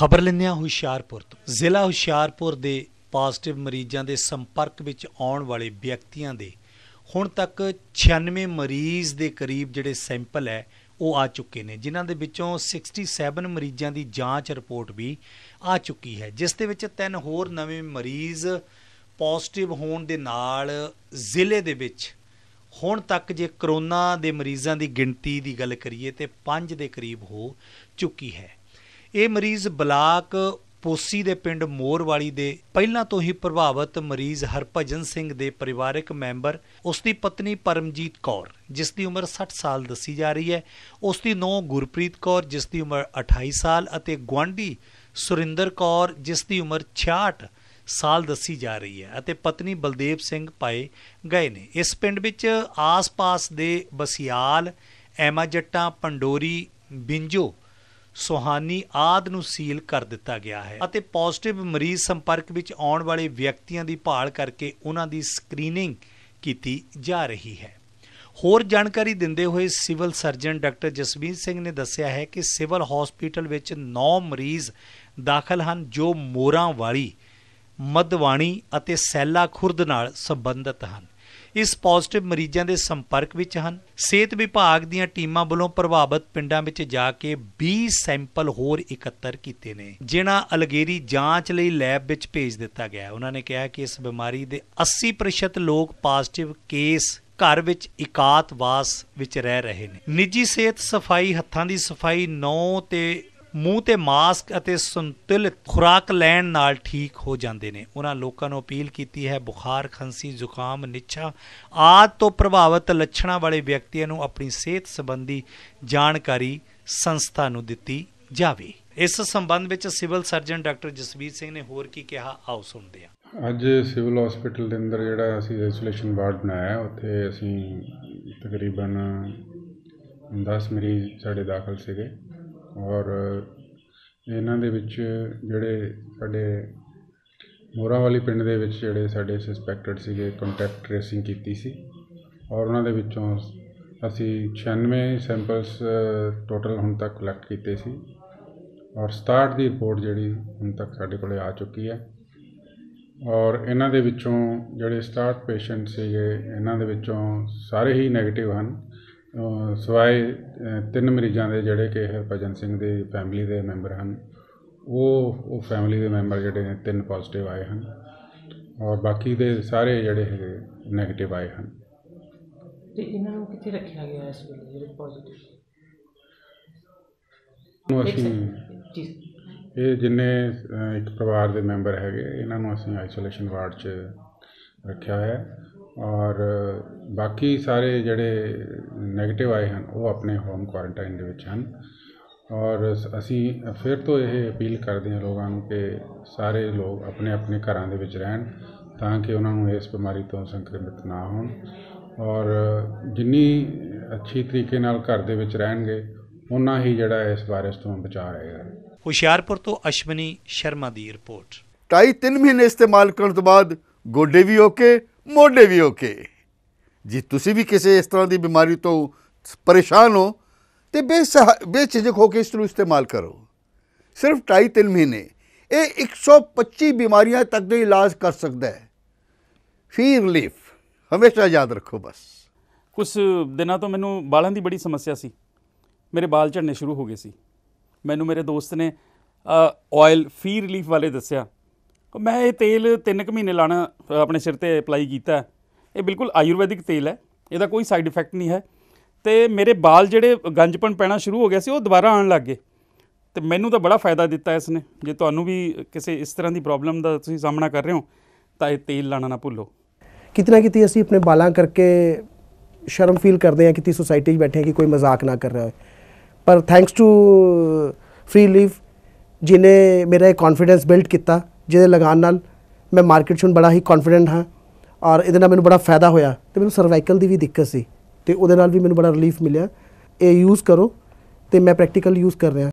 ਖਬਰ ਲੈਂਦੇ ਹਾਂ ਹੁਸ਼ਿਆਰਪੁਰ ਤੋਂ ਜ਼ਿਲ੍ਹਾ ਹੁਸ਼ਿਆਰਪੁਰ ਦੇ ਪੋਜ਼ਿਟਿਵ ਮਰੀਜ਼ਾਂ ਦੇ ਸੰਪਰਕ ਵਿੱਚ ਆਉਣ ਵਾਲੇ ਵਿਅਕਤੀਆਂ ਦੇ ਹੁਣ ਤੱਕ 96 ਮਰੀਜ਼ ਦੇ ਕਰੀਬ ਜਿਹੜੇ ਸੈਂਪਲ ਹੈ ਉਹ ਆ ਚੁੱਕੇ ਨੇ ਜਿਨ੍ਹਾਂ ਦੇ ਵਿੱਚੋਂ 67 ਮਰੀਜ਼ਾਂ ਦੀ ਜਾਂਚ ਰਿਪੋਰਟ ਵੀ ਆ ਚੁੱਕੀ ਹੈ ਜਿਸ ਦੇ ਵਿੱਚ ਤਿੰਨ ਹੋਰ ਨਵੇਂ ਮਰੀਜ਼ ਪੋਜ਼ਿਟਿਵ ਹੋਣ ਦੇ ਨਾਲ ਜ਼ਿਲ੍ਹੇ ਦੇ ਵਿੱਚ ਹੁਣ ਤੱਕ ਜੇ ਕਰੋਨਾ ਦੇ ਮਰੀਜ਼ਾਂ ਦੀ ਗਿਣਤੀ ਦੀ ਗੱਲ ਕਰੀਏ ਤੇ 5 ਦੇ ਕਰੀਬ ਹੋ ਚੁੱਕੀ ਹੈ ਇਹ ਮਰੀਜ਼ ਬਲਾਕ ਪੋਸੀ ਦੇ ਪਿੰਡ ਮੋਰਵਾਲੀ ਦੇ ਪਹਿਲਾਂ ਤੋਂ ਹੀ ਪ੍ਰਭਾਵਿਤ ਮਰੀਜ਼ ਹਰਭਜਨ ਸਿੰਘ ਦੇ ਪਰਿਵਾਰਕ ਮੈਂਬਰ ਉਸ ਦੀ ਪਤਨੀ ਪਰਮਜੀਤ ਕੌਰ ਜਿਸ ਦੀ ਉਮਰ 60 ਸਾਲ ਦੱਸੀ ਜਾ ਰਹੀ ਹੈ ਉਸ ਦੀ ਨੂੰਹ ਗੁਰਪ੍ਰੀਤ ਕੌਰ ਜਿਸ ਦੀ ਉਮਰ 28 ਸਾਲ ਅਤੇ ਗਵਾਂਢੀ ਸੁਰਿੰਦਰ ਕੌਰ ਜਿਸ ਦੀ ਉਮਰ 66 ਸਾਲ ਦੱਸੀ ਜਾ ਰਹੀ ਹੈ ਅਤੇ ਪਤਨੀ ਬਲਦੇਵ ਸਿੰਘ ਪਾਏ ਗਏ ਨੇ ਇਸ ਪਿੰਡ ਵਿੱਚ ਆਸ-ਪਾਸ ਦੇ ਬਸਿਆਲ ਜੱਟਾਂ ਪੰਡੋਰੀ ਬਿੰਜੋ ਸੋਹਾਨੀ ਆਦ ਨੂੰ ਸੀਲ ਕਰ ਦਿੱਤਾ ਗਿਆ ਹੈ ਅਤੇ ਪੋਜ਼ਿਟਿਵ ਮਰੀਜ਼ ਸੰਪਰਕ ਵਿੱਚ ਆਉਣ ਵਾਲੇ ਵਿਅਕਤੀਆਂ ਦੀ ਭਾਲ ਕਰਕੇ ਉਹਨਾਂ ਦੀ ਸਕਰੀਨਿੰਗ ਕੀਤੀ ਜਾ ਰਹੀ ਹੈ ਹੋਰ ਜਾਣਕਾਰੀ ਦਿੰਦੇ ਹੋਏ civil surgeon doctor Jasbir Singh ਨੇ ਦੱਸਿਆ ਹੈ ਕਿ ਸਿਵਲ ਹਸਪੀਟਲ ਵਿੱਚ 9 ਮਰੀਜ਼ ਦਾਖਲ ਹਨ ਜੋ ਮੋਰਾਂ ਵਾਲੀ ਮਦਵਾਣੀ ਅਤੇ ਸੈਲਾ ਖੁਰਦ ਨਾਲ ਸੰਬੰਧਿਤ ਹਨ ਇਸ ਪੋਜ਼ਿਟਿਵ ਮਰੀਜ਼ਾਂ ਦੇ ਸੰਪਰਕ ਵਿੱਚ ਹਨ ਸਿਹਤ ਵਿਭਾਗ ਦੀਆਂ ਟੀਮਾਂ ਵੱਲੋਂ ਪ੍ਰਭਾਵਿਤ ਪਿੰਡਾਂ ਵਿੱਚ ਜਾ ਕੇ 20 ਸੈਂਪਲ ਹੋਰ ਇਕੱਤਰ ਕੀਤੇ ਨੇ ਜਿਨ੍ਹਾਂ ਅਲਗੇਰੀ ਜਾਂਚ ਲਈ ਲੈਬ ਵਿੱਚ ਭੇਜ ਦਿੱਤਾ ਗਿਆ ਉਹਨਾਂ ਨੇ ਕਿਹਾ ਕਿ ਇਸ ਬਿਮਾਰੀ ਦੇ 80% ਲੋਕ ਪੋਜ਼ਿਟਿਵ ਕੇਸ ਘਰ ਵਿੱਚ ਇਕਾਤਵਾਸ ਵਿੱਚ ਰਹਿ ਰਹੇ ਨੇ ਨਿੱਜੀ ਸਿਹਤ ਸਫਾਈ ਹੱਥਾਂ ਦੀ ਸਫਾਈ 9 ਤੇ ਮੂੰਹ ਤੇ ਮਾਸਕ ਅਤੇ ਸੰਤੁਲਿਤ ਖੁਰਾਕ ਲੈਣ ਨਾਲ ਠੀਕ ਹੋ ਜਾਂਦੇ ਨੇ ਉਹਨਾਂ ਲੋਕਾਂ ਨੂੰ ਅਪੀਲ ਕੀਤੀ ਹੈ ਬੁਖਾਰ ਖਾਂਸੀ ਜ਼ੁਕਾਮ ਨਿਛਾ ਆਦ ਤੋਂ ਪ੍ਰਭਾਵਿਤ ਲੱਛਣਾਂ ਵਾਲੇ ਵਿਅਕਤੀਆਂ ਨੂੰ ਆਪਣੀ ਸਿਹਤ ਸੰਬੰਧੀ ਜਾਣਕਾਰੀ ਸੰਸਥਾ ਨੂੰ ਦਿੱਤੀ ਜਾਵੇ ਇਸ ਸੰਬੰਧ ਵਿੱਚ civil surgeon doctor Jasvir Singh ਨੇ ਹੋਰ ਕੀ ਕਿਹਾ ਆਓ ਸੁਣਦੇ ਹਾਂ ਅੱਜ ਸਿਵਲ ਹਸਪੀਟਲ ਦੇ ਅੰਦਰ ਜਿਹੜਾ ਅਸੀਂ ਆਈਸੋਲੇਸ਼ਨ ਵਾਰਡ ਬਣਾਇਆ ਉੱਥੇ ਅਸੀਂ ਤਕਰੀਬਨ 10 ਮਰੀਜ਼ ਸਾਡੇ ਦਾਖਲ ਸੀਗੇ ਔਰ ਇਹਨਾਂ ਦੇ ਵਿੱਚ ਜਿਹੜੇ ਸਾਡੇ ਵਾਲੀ ਪਿੰਡ ਦੇ ਵਿੱਚ ਜਿਹੜੇ ਸਾਡੇ ਸਸਪੈਕਟਡ ਸੀਗੇ ਕੰਟੈਕਟ ਟ੍ਰੇਸਿੰਗ ਕੀਤੀ ਸੀ ਔਰ ਉਹਨਾਂ ਦੇ ਵਿੱਚੋਂ ਅਸੀਂ 96 ਸੈਂਪਲਸ ਟੋਟਲ ਹੁਣ ਤੱਕ ਕਲੈਕਟ ਕੀਤੇ ਸੀ ਔਰ 67 ਦੀ ਰਿਪੋਰਟ ਜਿਹੜੀ ਹੁਣ ਤੱਕ ਸਾਡੇ ਕੋਲੇ ਆ ਚੁੱਕੀ ਹੈ ਔਰ ਇਹਨਾਂ ਦੇ ਵਿੱਚੋਂ ਜਿਹੜੇ 67 ਪੇਸ਼ੈਂਟ ਸੀਗੇ ਇਹਨਾਂ ਦੇ ਵਿੱਚੋਂ ਸਾਰੇ ਹੀ 네ਗੇਟਿਵ ਹਨ ਸਵਾਏ ਤਿੰਨ ਮਰੀਜ਼ਾਂ ਦੇ ਜਿਹੜੇ ਕਿ ਹਰਪਜਨ ਸਿੰਘ ਦੇ ਫੈਮਿਲੀ ਦੇ ਮੈਂਬਰ ਹਨ ਉਹ ਉਹ ਫੈਮਿਲੀ ਦੇ ਮੈਂਬਰ ਜਿਹੜੇ ਨੇ ਤਿੰਨ ਪੋਜ਼ਿਟਿਵ ਆਏ ਹਨ ਔਰ ਬਾਕੀ ਦੇ ਸਾਰੇ ਜਿਹੜੇ ਹੈਗੇ ਨੈਗੇਟਿਵ ਆਏ ਹਨ ਤੇ ਇਹਨਾਂ ਨੂੰ ਕਿੱਥੇ ਰੱਖਿਆ ਗਿਆ ਇਸ ਵੇਲੇ ਜਿਹੜੇ ਪੋਜ਼ਿਟਿਵ ਨੂੰ ਅਸੀਂ ਇਹ ਜਿੰਨੇ ਇੱਕ ਪਰਿਵਾਰ ਦੇ ਮੈਂਬਰ ਹੈਗੇ ਇਹਨਾਂ ਨੂੰ ਅਸੀਂ ਆਈਸੋਲੇਸ਼ਨ ਵਾਰਡ 'ਚ ਰੱਖਿਆ ਹੋਇਆ ਔਰ ਬਾਕੀ ਸਾਰੇ ਜਿਹੜੇ ਨੈਗੇਟਿਵ ਆਏ ਹਨ ਉਹ ਆਪਣੇ ਹੋਮ ਕੁਆਰੰਟਾਈਨ ਦੇ ਵਿੱਚ ਹਨ ਔਰ ਅਸੀਂ ਫਿਰ ਤੋਂ ਇਹ ਅਪੀਲ ਕਰਦੇ ਹਾਂ ਲੋਕਾਂ ਨੂੰ ਕਿ ਸਾਰੇ ਲੋਕ ਆਪਣੇ ਆਪਣੇ ਘਰਾਂ ਦੇ ਵਿੱਚ ਰਹਿਣ ਤਾਂ ਕਿ ਉਹਨਾਂ ਨੂੰ ਇਸ ਬਿਮਾਰੀ ਤੋਂ ਸੰਕਰਮਿਤ ਨਾ ਹੋਣ ਔਰ ਜਿੰਨੀ ਅੱਛੀ ਤਰੀਕੇ ਨਾਲ ਘਰ ਦੇ ਵਿੱਚ ਰਹਿਣਗੇ ਉਹਨਾਂ ਹੀ ਜਿਹੜਾ ਇਸ ਵਾਇਰਸ ਤੋਂ ਬਚਾ ਰਹੇਗਾ ਹੁਸ਼ਿਆਰਪੁਰ ਤੋਂ ਅਸ਼ਵਨੀ ਸ਼ਰਮਾ ਦੀ ਰਿਪੋਰਟ 23 3 ਮਹੀਨੇ ਇਸਤੇਮਾਲ ਕਰਨ ਤੋਂ ਬਾਅਦ ਗੋਡੇ ਵੀ ਓਕੇ ਮੋਢੇ ਵੀ ਓਕੇ ਜੇ ਤੁਸੀਂ ਵੀ ਕਿਸੇ ਇਸ ਤਰ੍ਹਾਂ ਦੀ ਬਿਮਾਰੀ ਤੋਂ ਪਰੇਸ਼ਾਨ ਹੋ ਤੇ ਬੇਝਿਜਕ ਹੋ ਕੇ ਇਸ ਨੂੰ ਇਸਤੇਮਾਲ ਕਰੋ ਸਿਰਫ 2-3 ਮਹੀਨੇ ਇਹ 125 ਬਿਮਾਰੀਆਂ ਤੱਕ ਦੇ ਇਲਾਜ ਕਰ ਸਕਦਾ ਹੈ ਫੀ ਰਿਲੀਫ ਹਮੇਸ਼ਾ ਯਾਦ ਰੱਖੋ ਬਸ ਕੁਝ ਦਿਨਾਂ ਤੋਂ ਮੈਨੂੰ ਬਾਲਾਂ ਦੀ ਬੜੀ ਸਮੱਸਿਆ ਸੀ ਮੇਰੇ ਬਾਲ ਝੜਨੇ ਸ਼ੁਰੂ ਹੋ ਗਏ ਸੀ ਮੈਨੂੰ ਮੇਰੇ ਦੋਸਤ ਨੇ ਆਇਲ ਫੀ ਰਿਲੀਫ ਵਾਲੇ ਦੱਸਿਆ ਮੈਂ ਇਹ ਤੇਲ 3 ਕੁ ਮਹੀਨੇ ਲਾਣਾ ਆਪਣੇ ਸਿਰ ਤੇ ਅਪਲਾਈ ਕੀਤਾ ਇਹ ਬਿਲਕੁਲ ਆਯੁਰਵੈਦਿਕ ਤੇਲ ਹੈ ਇਹਦਾ ਕੋਈ ਸਾਈਡ ਇਫੈਕਟ ਨਹੀਂ ਹੈ ਤੇ ਮੇਰੇ ਵਾਲ ਜਿਹੜੇ ਗੰਜਪਣ ਪੈਣਾ ਸ਼ੁਰੂ ਹੋ ਗਿਆ ਸੀ ਉਹ ਦੁਬਾਰਾ ਆਉਣ ਲੱਗ ਗਏ ਤੇ ਮੈਨੂੰ ਤਾਂ ਬੜਾ ਫਾਇਦਾ ਦਿੱਤਾ ਇਸ ਨੇ ਜੇ ਤੁਹਾਨੂੰ ਵੀ ਕਿਸੇ ਇਸ ਤਰ੍ਹਾਂ ਦੀ ਪ੍ਰੋਬਲਮ ਦਾ ਤੁਸੀਂ ਸਾਹਮਣਾ ਕਰ ਰਹੇ ਹੋ ਤਾਂ ਇਹ ਤੇਲ ਲਾਣਾ ਨਾ ਭੁੱਲੋ ਕਿਤਨਾ ਕਿਤੇ ਅਸੀਂ ਆਪਣੇ ਬਾਲਾਂ ਕਰਕੇ ਸ਼ਰਮ ਫੀਲ ਕਰਦੇ ਹਾਂ ਕਿਤੇ ਸੋਸਾਇਟੀ 'ਚ ਬੈਠੇ ਹਾਂ ਕਿ ਕੋਈ ਮਜ਼ਾਕ ਨਾ ਕਰ ਰਿਹਾ ਹੈ ਪਰ ਥੈਂਕਸ ਟੂ ਫ੍ਰੀ ਲੀਫ ਜਿਨੇ ਮੇਰਾ ਇਹ ਕੌਨਫੀਡੈਂਸ ਬਿਲਡ ਕੀਤਾ ਜਿਹਦੇ ਲਗਾਨ ਨਾਲ ਮੈਂ ਮਾਰਕੀਟ 'ਚ ਬੜਾ ਹੀ ਕੌਨਫੀਡੈਂਟ ਹਾਂ ਔਰ ਇਹਦੇ ਨਾਲ ਮੈਨੂੰ ਬੜਾ ਫਾਇਦਾ ਹੋਇਆ ਤੇ ਮੈਨੂੰ ਸਰਵਾਈਕਲ ਦੀ ਵੀ ਦਿੱਕਤ ਸੀ ਤੇ ਉਹਦੇ ਨਾਲ ਵੀ ਮੈਨੂੰ ਬੜਾ ਰਿਲੀਫ ਮਿਲਿਆ ਇਹ ਯੂਜ਼ ਕਰੋ ਤੇ ਮੈਂ ਪ੍ਰੈਕਟੀਕਲ ਯੂਜ਼ ਕਰ ਰਿਹਾ